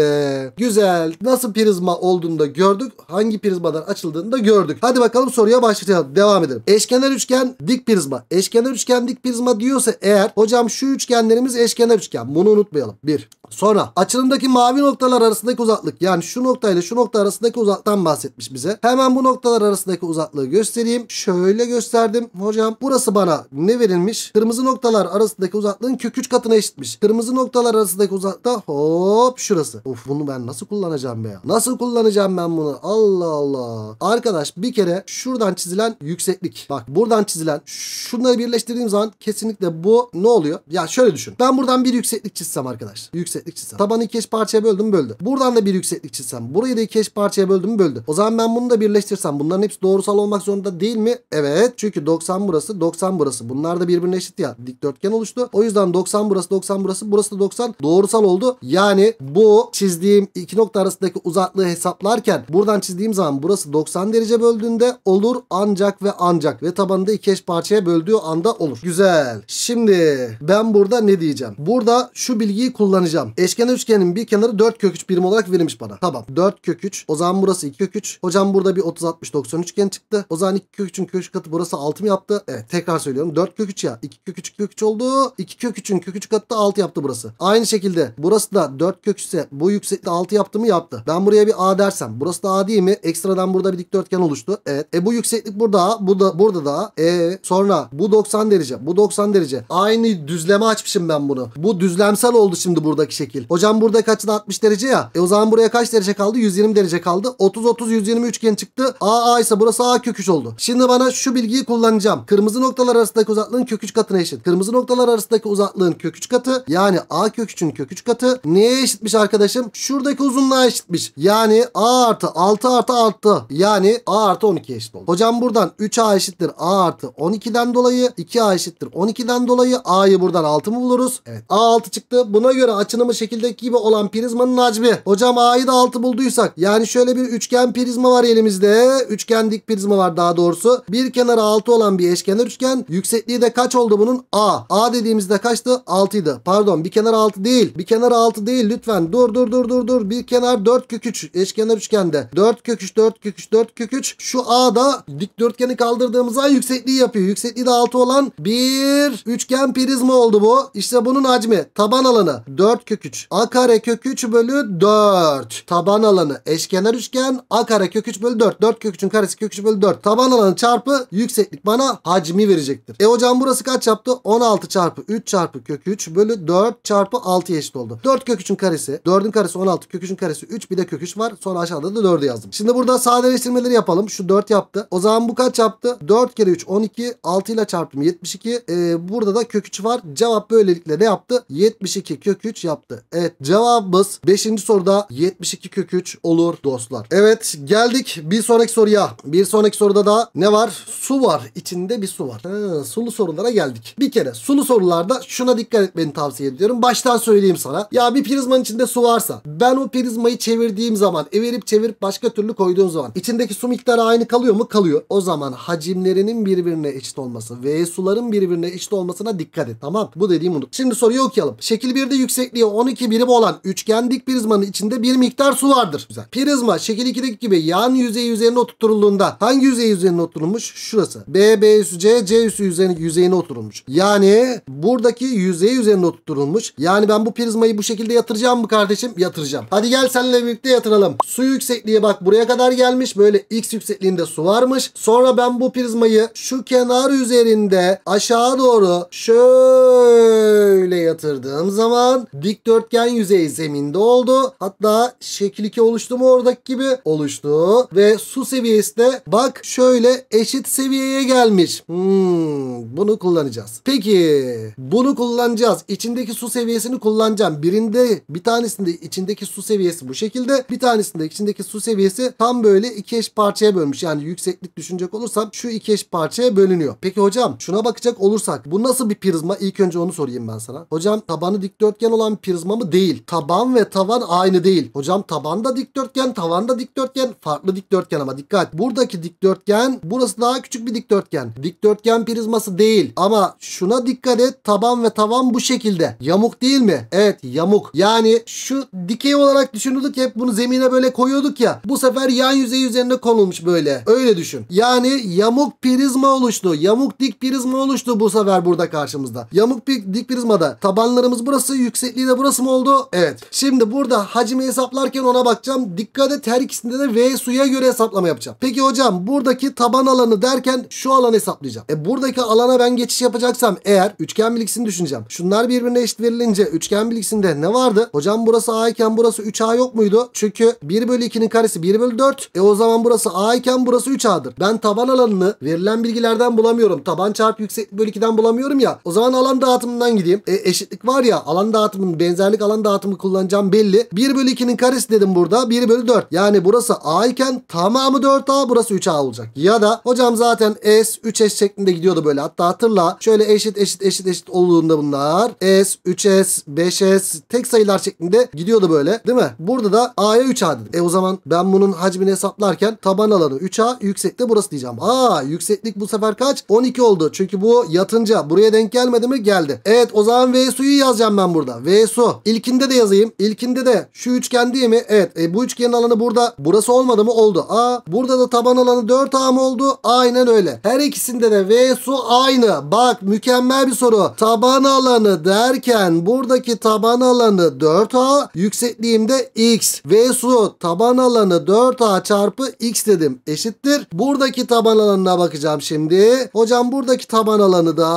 Güzel. Nasıl prizma olduğunu da gördük. Hangi prizmadan açıldığını da gördük. Hadi bakalım soruya başlayalım. Devam edelim. Eşkenar üçgen dik prizma. Eşkenar üçgen dik prizma diyorsa eğer hocam şu üçgenlerimiz eşkenar üçgen. Bunu unutmayalım. Bir. Sonra açılımdaki mavi noktalar arasındaki uzaklık yani şu noktayla şu nokta arasındaki uzaktan bahsetmiş bize. Hemen bu noktalar arasındaki uzaklığı göstereyim. Şöyle gösterdim. Hocam burası bana ne verilmiş? Kırmızı noktalar arasındaki uzaklığın kök 3 katına eşitmiş. Kırmızı noktalar arasındaki uzaklık da hop şurası. Of bunu ben nasıl kullanacağım be ya? Nasıl kullanacağım ben bunu? Allah Allah. Arkadaş bir kere şuradan çizilen yükseklik. Bak buradan çizilen şunları birleştirdiğim zaman kesinlikle bu ne oluyor? Ya şöyle düşün. Ben buradan bir yükseklik çizsem arkadaş. Yükseklik çizsem. Tabanı iki parçaya böldüm böldü. Buradan da bir yükseklik çizsem. Burayı da iki parçaya böldüm böldü. O zaman ben bunu da birleştirsem. Bunların hepsi doğrusal olmak zorunda değil mi? Evet. Çünkü 90 burası 90 burası. Bunlar da birbirine eşit ya. Dikdörtgen oluştu. O yüzden 90 burası 90 burası. Burası da 90. doğrusal doğrusal oldu. Yani bu çizdiğim iki nokta arasındaki uzaklığı hesaplarken buradan çizdiğim zaman burası 90 derece böldüğünde olur ancak ve ancak ve tabanı da iki eş parçaya böldüğü anda olur. Güzel. Şimdi ben burada ne diyeceğim? Burada şu bilgiyi kullanacağım. Eşkenar üçgenin bir kenarı 4 kök 3 birim olarak verilmiş bana. Tamam. 4 kök 3. O zaman burası 2 kök 3. Hocam burada bir 30 60 90 üçgen çıktı. O zaman 2 kök 3'ün kök 3 katı burası 6 mı yaptı? Evet tekrar söylüyorum. 4 kök 3 ya. 2 kök 3 kök 3 oldu. 2 kök 3'ün kök 3 katı da 6 yaptı burası. Aynı şekilde şekilde burası da 4 kökse bu yüksekte 6 yaptı mı yaptı. Ben buraya bir A dersem burası da A değil mi? Ekstradan burada bir dikdörtgen oluştu. Evet. E bu yükseklik burada A. Bu da burada da A. E sonra bu 90 derece. Bu 90 derece. Aynı düzleme açmışım ben bunu. Bu düzlemsel oldu şimdi buradaki şekil. Hocam burada kaç 60 derece ya. E o zaman buraya kaç derece kaldı? 120 derece kaldı. 30 30 120 üçgen çıktı. A A ise burası A köküş oldu. Şimdi bana şu bilgiyi kullanacağım. Kırmızı noktalar arasındaki uzaklığın köküç katına eşit. Kırmızı noktalar arasındaki uzaklığın köküç katı yani A köküçün kök küçük katı neye eşitmiş arkadaşım? Şuradaki uzunluğa eşitmiş. Yani a artı 6 artı artı. Yani a artı 12 eşit oldu. Hocam buradan 3a eşittir a artı 12'den dolayı 2a eşittir 12'den dolayı a'yı buradan 6 mı buluruz? Evet a 6 çıktı. Buna göre açınımı şekildeki gibi olan prizmanın hacmi. Hocam a'yı da 6 bulduysak yani şöyle bir üçgen prizma var elimizde. Üçgen dik prizma var daha doğrusu. Bir kenarı 6 olan bir eşkenar üçgen. Yüksekliği de kaç oldu bunun? a. a dediğimizde kaçtı? 6 Pardon bir kenar 6 değil. Bir kenar 6 değil lütfen. Dur dur dur dur dur. Bir kenar 4 kök 3 eşkenar üçgende. 4 kök 3 4 kök 3 4 kök 3. Şu A da dikdörtgeni kaldırdığımızda yüksekliği yapıyor. Yüksekliği de 6 olan bir üçgen prizma oldu bu. işte bunun hacmi taban alanı 4 kök 3. A kare kök 3 bölü 4. Taban alanı eşkenar üçgen A kare kök 3 bölü 4. 4 kök 3'ün karesi kök 3 bölü 4. Taban alanı çarpı yükseklik bana hacmi verecektir. E hocam burası kaç yaptı? 16 çarpı 3 çarpı kök 3 bölü 4 çarpı 6 eşit eşit oldu. 4 kök 3'ün karesi. 4'ün karesi 16. Kök karesi 3. Bir de kök 3 var. Sonra aşağıda da 4'ü yazdım. Şimdi burada sadeleştirmeleri yapalım. Şu 4 yaptı. O zaman bu kaç yaptı? 4 kere 3 12. 6 ile çarptım 72. Ee, burada da kök 3 var. Cevap böylelikle ne yaptı? 72 kök 3 yaptı. Evet cevabımız 5. soruda 72 kök 3 olur dostlar. Evet geldik bir sonraki soruya. Bir sonraki soruda da ne var? Su var. İçinde bir su var. Ha, sulu sorulara geldik. Bir kere sulu sorularda şuna dikkat etmeni tavsiye ediyorum. Baştan söyleyeyim sana. Ya bir prizmanın içinde su varsa ben o prizmayı çevirdiğim zaman evirip çevirip başka türlü koyduğum zaman içindeki su miktarı aynı kalıyor mu? Kalıyor. O zaman hacimlerinin birbirine eşit olması ve suların birbirine eşit olmasına dikkat et. Tamam. Bu dediğim unut Şimdi soruyu okuyalım. Şekil 1'de yüksekliği 12 birim olan üçgen dik prizmanın içinde bir miktar su vardır. Güzel. Prizma şekil 2'deki gibi yan yüzey üzerine oturtulduğunda hangi yüzey üzerine oturulmuş? Şurası. B, B üssü C, C üssü yüzeyine oturulmuş. Yani buradaki yüzey üzerine oturulmuş. Yani ben bu prizma mekanizmayı bu şekilde yatıracağım mı kardeşim? Yatıracağım. Hadi gel seninle birlikte yatıralım. Su yüksekliği bak buraya kadar gelmiş. Böyle x yüksekliğinde su varmış. Sonra ben bu prizmayı şu kenar üzerinde aşağı doğru şöyle yatırdığım zaman dikdörtgen yüzey zeminde oldu. Hatta şekil 2 oluştu mu oradaki gibi? Oluştu. Ve su seviyesi de bak şöyle eşit seviyeye gelmiş. Hmm, bunu kullanacağız. Peki bunu kullanacağız. İçindeki su seviyesini kullanacağız kullanacağım. Birinde bir tanesinde içindeki su seviyesi bu şekilde. Bir tanesinde içindeki su seviyesi tam böyle iki eş parçaya bölmüş. Yani yükseklik düşünecek olursam şu iki eş parçaya bölünüyor. Peki hocam şuna bakacak olursak bu nasıl bir prizma? İlk önce onu sorayım ben sana. Hocam tabanı dikdörtgen olan prizma mı? Değil. Taban ve tavan aynı değil. Hocam taban da dikdörtgen, tavan da dikdörtgen. Farklı dikdörtgen ama dikkat. Buradaki dikdörtgen burası daha küçük bir dikdörtgen. Dikdörtgen prizması değil. Ama şuna dikkat et. Taban ve tavan bu şekilde. Yamuk değil mi? Evet yamuk. Yani şu dikey olarak düşünürdük hep bunu zemine böyle koyuyorduk ya. Bu sefer yan yüzey üzerine konulmuş böyle. Öyle düşün. Yani yamuk prizma oluştu. Yamuk dik prizma oluştu bu sefer burada karşımızda. Yamuk dik prizmada tabanlarımız burası yüksekliği de burası mı oldu? Evet. Şimdi burada hacmi hesaplarken ona bakacağım. Dikkat et her ikisinde de V suya göre hesaplama yapacağım. Peki hocam buradaki taban alanı derken şu alanı hesaplayacağım. E buradaki alana ben geçiş yapacaksam eğer üçgen bilgisini düşüneceğim. Şunlar birbirine eşit verilince üçgen bilgisinde ne vardı? Hocam burası A iken burası 3A yok muydu? Çünkü 1 bölü 2'nin karesi 1 bölü 4. E o zaman burası A iken burası 3A'dır. Ben taban alanını verilen bilgilerden bulamıyorum. Taban çarpı yükseklik bölü 2'den bulamıyorum ya. O zaman alan dağıtımından gideyim. E eşitlik var ya alan dağıtımının benzerlik alan dağıtımı kullanacağım belli. 1 bölü 2'nin karesi dedim burada. 1 bölü 4. Yani burası A iken tamamı 4A burası 3A olacak. Ya da hocam zaten S 3S şeklinde gidiyordu böyle. Hatta hatırla şöyle eşit eşit eşit eşit olduğunda bunlar S 3S 5 5'e şey, tek sayılar şeklinde gidiyordu böyle değil mi? Burada da A'ya 3A dedim. E o zaman ben bunun hacmini hesaplarken taban alanı 3A yüksekte burası diyeceğim. Aa yükseklik bu sefer kaç? 12 oldu. Çünkü bu yatınca buraya denk gelmedi mi? Geldi. Evet o zaman V suyu yazacağım ben burada. V su. İlkinde de yazayım. İlkinde de şu üçgen değil mi? Evet. E, bu üçgenin alanı burada. Burası olmadı mı? Oldu. Aa burada da taban alanı 4A mı oldu? Aynen öyle. Her ikisinde de V su aynı. Bak mükemmel bir soru. Taban alanı derken buradaki taban taban alanı 4a yüksekliğimde x. V su taban alanı 4a çarpı x dedim eşittir. Buradaki taban alanına bakacağım şimdi. Hocam buradaki taban alanı da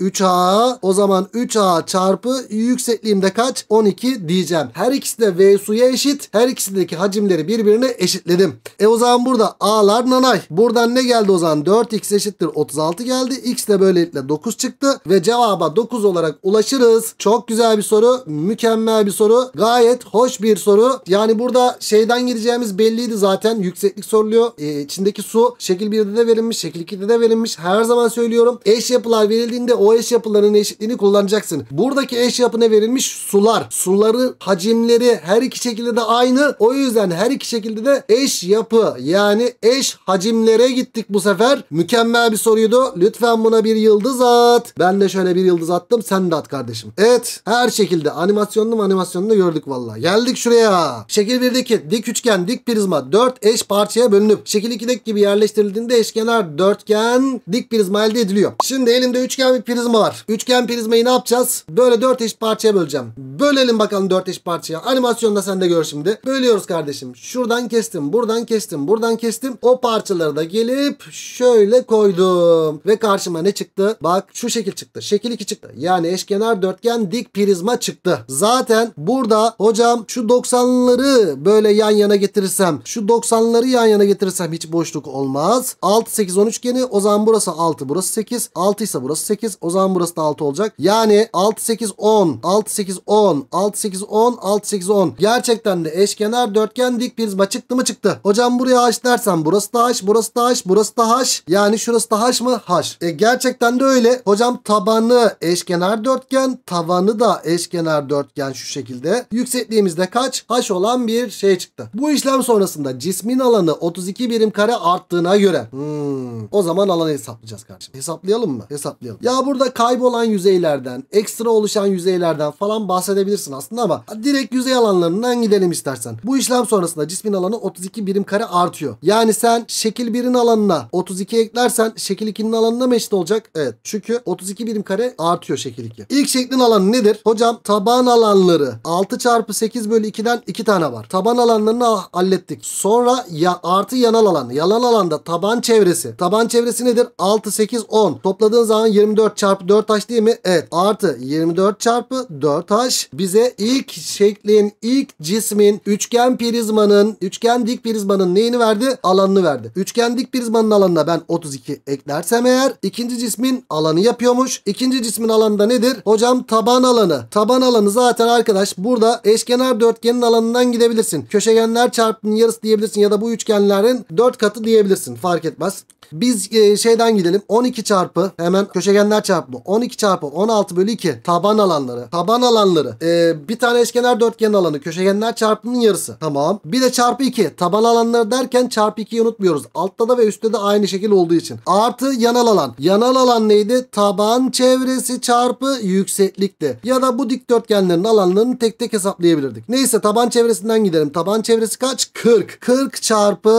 3a. O zaman 3a çarpı yüksekliğimde kaç? 12 diyeceğim. Her ikisi de V suya eşit. Her ikisindeki hacimleri birbirine eşitledim. E o zaman burada a'lar nanay. Buradan ne geldi o zaman? 4x eşittir 36 geldi. X de böylelikle 9 çıktı ve cevaba 9 olarak ulaşırız. Çok güzel güzel bir soru. Mükemmel bir soru. Gayet hoş bir soru. Yani burada şeyden gideceğimiz belliydi zaten. Yükseklik soruluyor. E, içindeki su şekil 1'de de verilmiş. Şekil 2'de de verilmiş. Her zaman söylüyorum. Eş yapılar verildiğinde o eş yapıların eşitliğini kullanacaksın. Buradaki eş yapına verilmiş sular. Suları hacimleri her iki şekilde de aynı. O yüzden her iki şekilde de eş yapı yani eş hacimlere gittik bu sefer. Mükemmel bir soruydu. Lütfen buna bir yıldız at. Ben de şöyle bir yıldız attım. Sen de at kardeşim. Evet. Her her şekilde animasyonlu animasyonlu gördük valla. Geldik şuraya. Şekil 1'deki dik üçgen, dik prizma 4 eş parçaya bölünüp şekil 2'deki gibi yerleştirildiğinde eşkenar dörtgen dik prizma elde ediliyor. Şimdi elimde üçgen bir prizma var. Üçgen prizmayı ne yapacağız? Böyle 4 eş parçaya böleceğim. Bölelim bakalım 4 eş parçaya. Animasyonda sen de gör şimdi. Bölüyoruz kardeşim. Şuradan kestim, buradan kestim, buradan kestim. O parçaları da gelip şöyle koydum. Ve karşıma ne çıktı? Bak şu şekil çıktı. Şekil 2 çıktı. Yani eşkenar dörtgen dik prizma mekanizma çıktı. Zaten burada hocam şu 90'ları böyle yan yana getirirsem şu 90'ları yan yana getirirsem hiç boşluk olmaz. 6 8 13 üçgeni o zaman burası 6 burası 8 6 ise burası 8 o zaman burası da 6 olacak. Yani 6 8 10 6 8 10 6 8 10 6 8 10 gerçekten de eşkenar dörtgen dik prizma çıktı mı çıktı. Hocam buraya haş dersen burası da haş burası da haş burası da haş yani şurası da haş mı? Haş. E, gerçekten de öyle. Hocam tabanı eşkenar dörtgen tavanı da eşkenar dörtgen şu şekilde. Yüksekliğimizde kaç? haş olan bir şey çıktı. Bu işlem sonrasında cismin alanı 32 birim kare arttığına göre. Hmm, o zaman alanı hesaplayacağız kardeşim. Hesaplayalım mı? Hesaplayalım. Ya burada kaybolan yüzeylerden, ekstra oluşan yüzeylerden falan bahsedebilirsin aslında ama direkt yüzey alanlarından gidelim istersen. Bu işlem sonrasında cismin alanı 32 birim kare artıyor. Yani sen şekil 1'in alanına 32 eklersen şekil 2'nin alanına mı eşit olacak? Evet. Çünkü 32 birim kare artıyor şekil 2. İlk şeklin alanı nedir? Hocam taban alanları 6 çarpı 8 bölü 2'den 2 tane var. Taban alanlarını ah, hallettik. Sonra ya artı yanal alan. Yalan alanda taban çevresi. Taban çevresi nedir? 6, 8, 10. Topladığın zaman 24 çarpı 4 taş değil mi? Evet. Artı 24 çarpı 4 taş bize ilk şeklin, ilk cismin, üçgen prizmanın, üçgen dik prizmanın neyini verdi? Alanını verdi. Üçgen dik prizmanın alanına ben 32 eklersem eğer ikinci cismin alanı yapıyormuş. İkinci cismin alanı da nedir? Hocam taban alanı alanı. Taban alanı zaten arkadaş burada eşkenar dörtgenin alanından gidebilirsin. Köşegenler çarpının yarısı diyebilirsin ya da bu üçgenlerin dört katı diyebilirsin fark etmez. Biz e, şeyden gidelim 12 çarpı hemen köşegenler çarpımı 12 çarpı 16 bölü 2 taban alanları. Taban alanları e, bir tane eşkenar dörtgen alanı köşegenler çarpımının yarısı tamam. Bir de çarpı 2 taban alanları derken çarpı 2'yi unutmuyoruz. Altta da ve üstte de aynı şekil olduğu için. Artı yanal alan. Yanal alan neydi? Taban çevresi çarpı yükseklikti. Ya da da bu dikdörtgenlerin alanlarını tek tek hesaplayabilirdik. Neyse taban çevresinden gidelim. Taban çevresi kaç? 40. 40 çarpı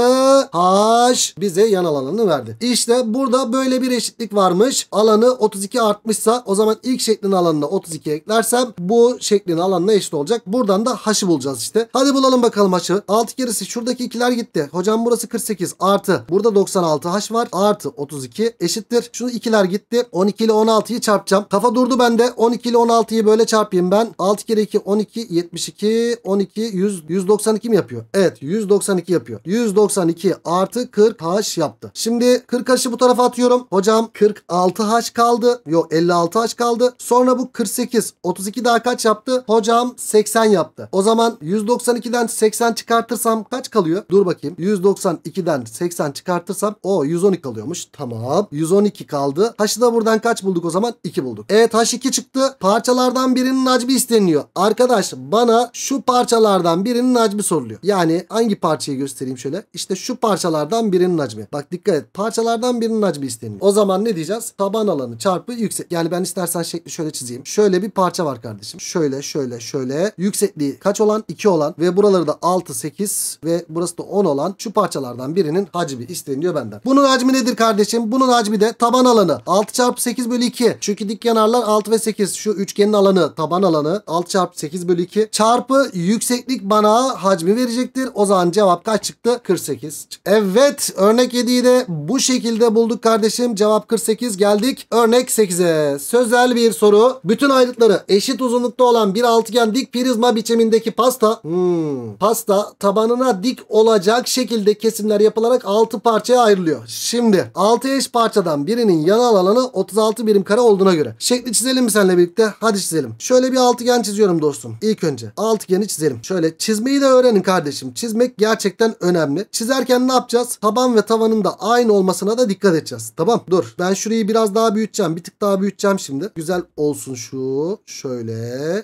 h bize yan alanını verdi. İşte burada böyle bir eşitlik varmış. Alanı 32 artmışsa o zaman ilk şeklin alanına 32 eklersem bu şeklin alanına eşit olacak. Buradan da h'ı bulacağız işte. Hadi bulalım bakalım h'ı. 6 gerisi şuradaki ikiler gitti. Hocam burası 48 artı burada 96 h var artı 32 eşittir. Şunu ikiler gitti. 12 ile 16'yı çarpacağım. Kafa durdu bende. 12 ile 16'yı böyle şöyle çarpayım ben. 6 kere 2 12 72 12 100 192 mi yapıyor? Evet 192 yapıyor. 192 artı 40 haş yaptı. Şimdi 40 haşı bu tarafa atıyorum. Hocam 46 haş kaldı. Yok 56 haş kaldı. Sonra bu 48 32 daha kaç yaptı? Hocam 80 yaptı. O zaman 192'den 80 çıkartırsam kaç kalıyor? Dur bakayım. 192'den 80 çıkartırsam o 112 kalıyormuş. Tamam. 112 kaldı. Haşı da buradan kaç bulduk o zaman? 2 bulduk. Evet haş 2 çıktı. Parçalardan parçalardan birinin hacmi isteniyor. Arkadaş bana şu parçalardan birinin hacmi soruluyor. Yani hangi parçayı göstereyim şöyle. İşte şu parçalardan birinin hacmi. Bak dikkat et. Parçalardan birinin hacmi isteniyor. O zaman ne diyeceğiz? Taban alanı çarpı yüksek. Yani ben istersen şekli şöyle çizeyim. Şöyle bir parça var kardeşim. Şöyle şöyle şöyle. Yüksekliği kaç olan? 2 olan ve buraları da 6, 8 ve burası da 10 olan şu parçalardan birinin hacmi isteniyor benden. Bunun hacmi nedir kardeşim? Bunun hacmi de taban alanı. 6 çarpı 8 bölü 2. Çünkü dik kenarlar 6 ve 8. Şu üçgenin alanı alanı taban alanı 6 çarpı 8 bölü 2 çarpı yükseklik bana hacmi verecektir. O zaman cevap kaç çıktı? 48. Evet örnek 7'yi de bu şekilde bulduk kardeşim. Cevap 48 geldik. Örnek 8'e sözel bir soru. Bütün aylıkları eşit uzunlukta olan bir altıgen dik prizma biçimindeki pasta hmm, pasta tabanına dik olacak şekilde kesimler yapılarak 6 parçaya ayrılıyor. Şimdi 6 eş parçadan birinin yanal alanı 36 birim kare olduğuna göre. Şekli çizelim mi seninle birlikte? Hadi çizelim geçelim. Şöyle bir altıgen çiziyorum dostum. İlk önce altıgeni çizelim. Şöyle çizmeyi de öğrenin kardeşim. Çizmek gerçekten önemli. Çizerken ne yapacağız? Taban ve tavanın da aynı olmasına da dikkat edeceğiz. Tamam dur. Ben şurayı biraz daha büyüteceğim. Bir tık daha büyüteceğim şimdi. Güzel olsun şu. Şöyle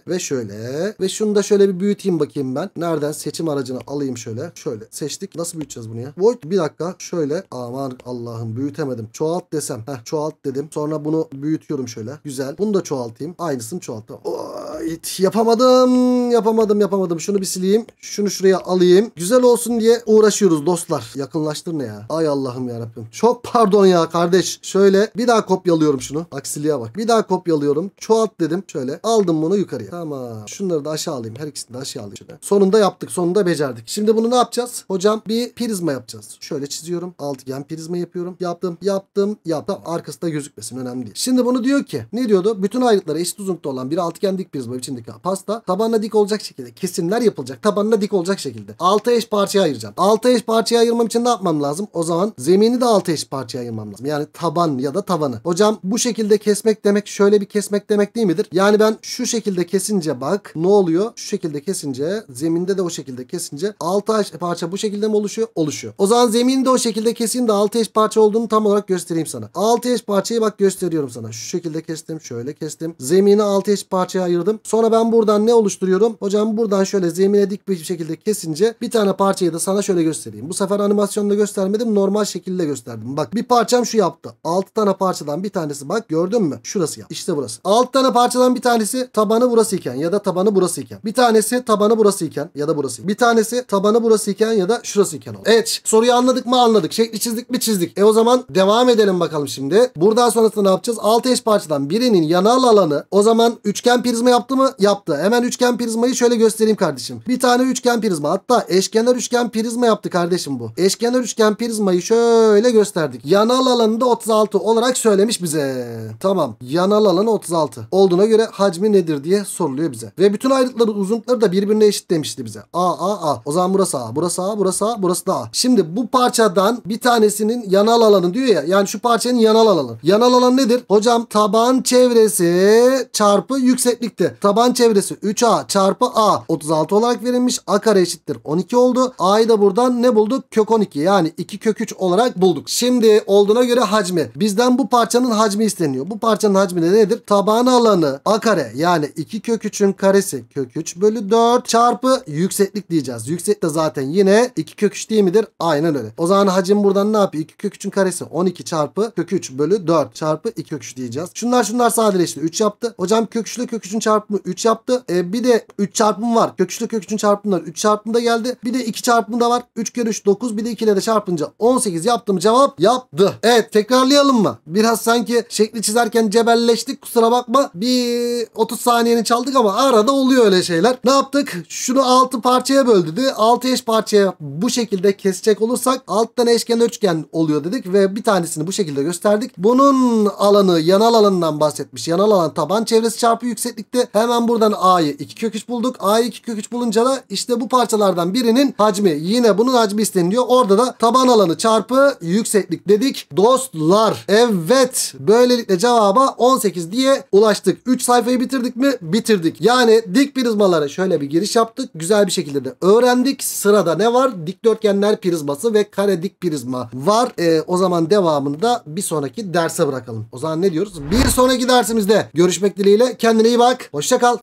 ve şöyle. Ve şunu da şöyle bir büyüteyim bakayım ben. Nereden? Seçim aracını alayım şöyle. Şöyle seçtik. Nasıl büyüteceğiz bunu ya? Void bir dakika. Şöyle. Aman Allah'ım büyütemedim. Çoğalt desem. Heh çoğalt dedim. Sonra bunu büyütüyorum şöyle. Güzel. Bunu da çoğaltayım. Aynısını çoğalt. So, oh, it. Yapamadım. Yapamadım yapamadım. Şunu bir sileyim. Şunu şuraya alayım. Güzel olsun diye uğraşıyoruz dostlar. Yakınlaştır ne ya? Ay Allah'ım yarabbim. Çok pardon ya kardeş. Şöyle bir daha kopyalıyorum şunu. Aksiliğe bak. Bir daha kopyalıyorum. Çoğalt dedim. Şöyle aldım bunu yukarıya. Tamam. Şunları da aşağı alayım. Her ikisini de aşağı alayım. Şöyle. Sonunda yaptık. Sonunda becerdik. Şimdi bunu ne yapacağız? Hocam bir prizma yapacağız. Şöyle çiziyorum. Altıgen prizma yapıyorum. Yaptım. Yaptım. Yaptım. Arkası da gözükmesin. Önemli değil. Şimdi bunu diyor ki ne diyordu? Bütün ayrıtları eşit uzunlukta olan bir altıgen dik prizma için pasta tabanına dik olacak şekilde kesimler yapılacak. Tabanına dik olacak şekilde. 6 eş parçaya ayıracağım. 6 eş parçaya ayırmam için ne yapmam lazım? O zaman zemini de 6 eş parçaya ayırmam lazım. Yani taban ya da tavanı. Hocam bu şekilde kesmek demek şöyle bir kesmek demek değil midir? Yani ben şu şekilde kesince bak ne oluyor? Şu şekilde kesince zeminde de o şekilde kesince 6 eş parça bu şekilde mi oluşuyor? Oluşuyor. O zaman zemini de o şekilde keseyim de 6 eş parça olduğunu tam olarak göstereyim sana. 6 eş parçayı bak gösteriyorum sana. Şu şekilde kestim. Şöyle kestim. Zemini 6 eş parçaya ayırdım. Sonra ben buradan ne oluşturuyorum? Hocam buradan şöyle zemine dik bir şekilde kesince bir tane parçayı da sana şöyle göstereyim. Bu sefer animasyonda göstermedim. Normal şekilde gösterdim. Bak bir parçam şu yaptı. 6 tane parçadan bir tanesi bak gördün mü? Şurası ya. İşte burası. 6 tane parçadan bir tanesi tabanı burası iken ya da tabanı burası iken. Bir tanesi tabanı burası iken ya da burası. Bir tanesi tabanı burası iken ya da şurası iken oldu. Evet soruyu anladık mı anladık. Şekli çizdik mi çizdik. E o zaman devam edelim bakalım şimdi. Buradan sonrasında ne yapacağız? 6 eş parçadan birinin yanal alanı o zaman üçgen prizma yaptık yaptı Yaptı. Hemen üçgen prizmayı şöyle göstereyim kardeşim. Bir tane üçgen prizma hatta eşkenar üçgen prizma yaptı kardeşim bu. Eşkenar üçgen prizmayı şöyle gösterdik. Yanal alanı da 36 olarak söylemiş bize. Tamam. Yanal alanı 36. Olduğuna göre hacmi nedir diye soruluyor bize. Ve bütün ayrıtları uzunlukları da birbirine eşit demişti bize. A A A. O zaman burası A. Burası A. Burası A. Burası da A. Şimdi bu parçadan bir tanesinin yanal alanı diyor ya. Yani şu parçanın yanal alanı. Yanal alan nedir? Hocam taban çevresi çarpı yükseklikte taban çevresi 3A çarpı A 36 olarak verilmiş. A kare eşittir 12 oldu. A'yı da buradan ne bulduk? Kök 12 yani 2 kök 3 olarak bulduk. Şimdi olduğuna göre hacmi. Bizden bu parçanın hacmi isteniyor. Bu parçanın hacmi de nedir? Taban alanı A kare yani 2 kök 3'ün karesi kök 3 bölü 4 çarpı yükseklik diyeceğiz. Yükseklik de zaten yine 2 kök 3 değil midir? Aynen öyle. O zaman hacim buradan ne yapıyor? 2 kök 3'ün karesi 12 çarpı kök 3 bölü 4 çarpı 2 kök 3 diyeceğiz. Şunlar şunlar sadeleşti. 3 yaptı. Hocam kök 3 ile kök 3'ün çarpı çarpımı 3 yaptı. E, bir de 3 çarpım var. Kök 3 kök 3'ün çarpımları 3 çarpımda geldi. Bir de 2 çarpımı da var. 3 kere 3 9 bir de 2 ile de çarpınca 18 yaptım cevap yaptı. Evet tekrarlayalım mı? Biraz sanki şekli çizerken cebelleştik kusura bakma. Bir 30 saniyeni çaldık ama arada oluyor öyle şeyler. Ne yaptık? Şunu 6 parçaya böldü de 6 eş parçaya bu şekilde kesecek olursak alttan eşken üçgen oluyor dedik ve bir tanesini bu şekilde gösterdik. Bunun alanı yanal alanından bahsetmiş. Yanal alan taban çevresi çarpı yükseklikte. Her Hemen buradan A'yı 2 kök 3 bulduk. A'yı 2 kök 3 bulunca da işte bu parçalardan birinin hacmi yine bunun hacmi isteniliyor. Orada da taban alanı çarpı yükseklik dedik. Dostlar evet böylelikle cevaba 18 diye ulaştık. 3 sayfayı bitirdik mi? Bitirdik. Yani dik prizmalara şöyle bir giriş yaptık. Güzel bir şekilde de öğrendik. Sırada ne var? Dikdörtgenler prizması ve kare dik prizma var. E, o zaman devamını da bir sonraki derse bırakalım. O zaman ne diyoruz? Bir sonraki dersimizde görüşmek dileğiyle. Kendine iyi bak. Hoşçakalın. Hoşçakal.